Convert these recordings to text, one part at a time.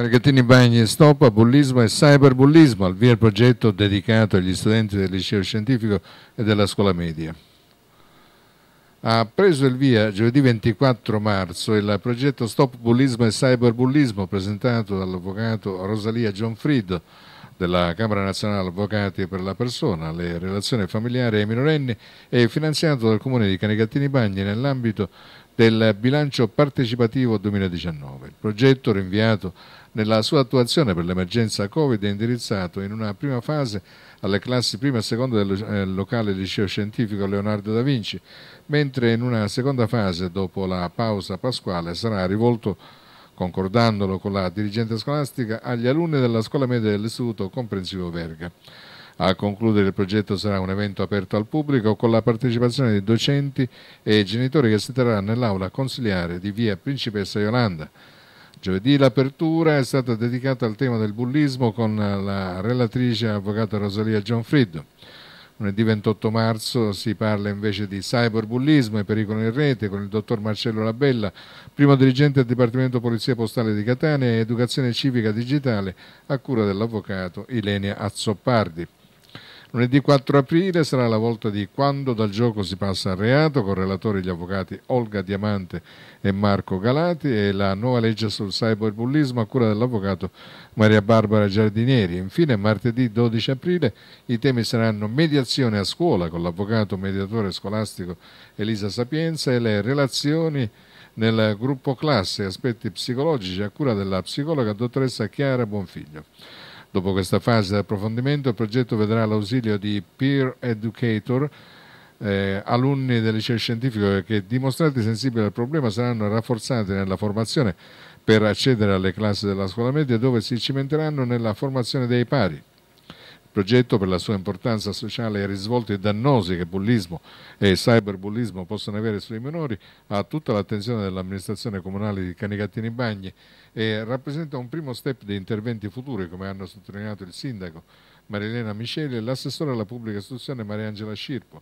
Caricattini Bagni stoppa bullismo e cyberbullismo, al via il progetto dedicato agli studenti del liceo scientifico e della scuola media. Ha preso il via giovedì 24 marzo il progetto Stop Bullismo e Cyberbullismo presentato dall'avvocato Rosalia Gionfrido della Camera Nazionale Avvocati per la Persona, le relazioni familiari ai minorenni e finanziato dal Comune di Canicattini Bagni nell'ambito del bilancio partecipativo 2019. Il progetto rinviato nella sua attuazione per l'emergenza Covid è indirizzato in una prima fase alle classi prima e seconda del eh, locale liceo scientifico Leonardo da Vinci, mentre in una seconda fase, dopo la pausa pasquale, sarà rivolto concordandolo con la dirigente scolastica, agli alunni della scuola media dell'Istituto Comprensivo Verga. A concludere il progetto sarà un evento aperto al pubblico con la partecipazione di docenti e genitori che si terrà nell'aula consiliare di via Principessa Yolanda. Giovedì l'apertura è stata dedicata al tema del bullismo con la relatrice avvocata Rosalia Gianfriddo. Lunedì 28 marzo si parla invece di cyberbullismo e pericolo in rete con il dottor Marcello Labella, primo dirigente del Dipartimento Polizia Postale di Catania e Educazione Civica Digitale a cura dell'avvocato Ilenia Azzoppardi. Lunedì 4 aprile sarà la volta di Quando dal gioco si passa al reato con relatori gli avvocati Olga Diamante e Marco Galati e la nuova legge sul cyberbullismo a cura dell'avvocato Maria Barbara Giardinieri. Infine martedì 12 aprile i temi saranno mediazione a scuola con l'avvocato mediatore scolastico Elisa Sapienza e le relazioni nel gruppo classe aspetti psicologici a cura della psicologa dottoressa Chiara Bonfiglio. Dopo questa fase di approfondimento il progetto vedrà l'ausilio di peer educator, eh, alunni del liceo scientifico che dimostrati sensibili al problema saranno rafforzati nella formazione per accedere alle classi della scuola media dove si cimenteranno nella formazione dei pari progetto per la sua importanza sociale e i risvolti dannosi che bullismo e cyberbullismo possono avere sui minori ha tutta l'attenzione dell'amministrazione comunale di Canicattini Bagni e rappresenta un primo step di interventi futuri come hanno sottolineato il sindaco Marilena Misceli e l'assessore alla pubblica istruzione Mariangela Scirpo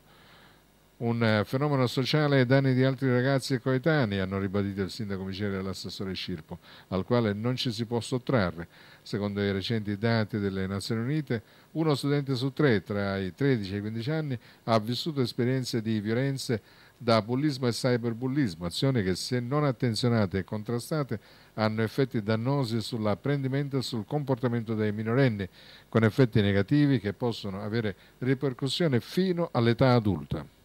un eh, fenomeno sociale ai danni di altri ragazzi e coetanei, hanno ribadito il sindaco Micele e l'assessore Scirpo, al quale non ci si può sottrarre. Secondo i recenti dati delle Nazioni Unite, uno studente su tre tra i 13 e i 15 anni ha vissuto esperienze di violenze da bullismo e cyberbullismo, azioni che se non attenzionate e contrastate hanno effetti dannosi sull'apprendimento e sul comportamento dei minorenni, con effetti negativi che possono avere ripercussioni fino all'età adulta.